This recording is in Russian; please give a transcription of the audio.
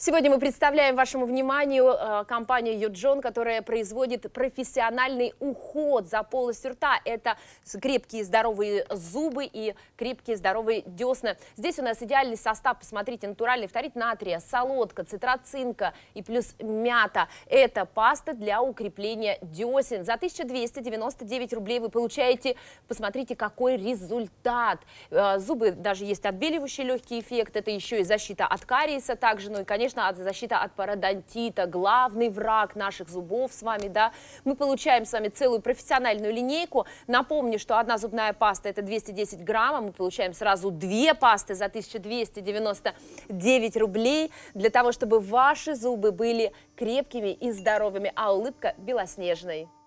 Сегодня мы представляем вашему вниманию э, компанию Юджон, которая производит профессиональный уход за полостью рта. Это крепкие здоровые зубы и крепкие здоровые десны. Здесь у нас идеальный состав, посмотрите, натуральный фторид натрия, солодка, цитрацинка и плюс мята. Это паста для укрепления десен. За 1299 рублей вы получаете, посмотрите, какой результат. Э, зубы даже есть отбеливающий легкий эффект, это еще и защита от кариеса также, ну и, конечно, конечно, от защита от пародонтита, главный враг наших зубов с вами, да. Мы получаем с вами целую профессиональную линейку. Напомню, что одна зубная паста это 210 грамм, а мы получаем сразу две пасты за 1299 рублей для того, чтобы ваши зубы были крепкими и здоровыми, а улыбка белоснежной.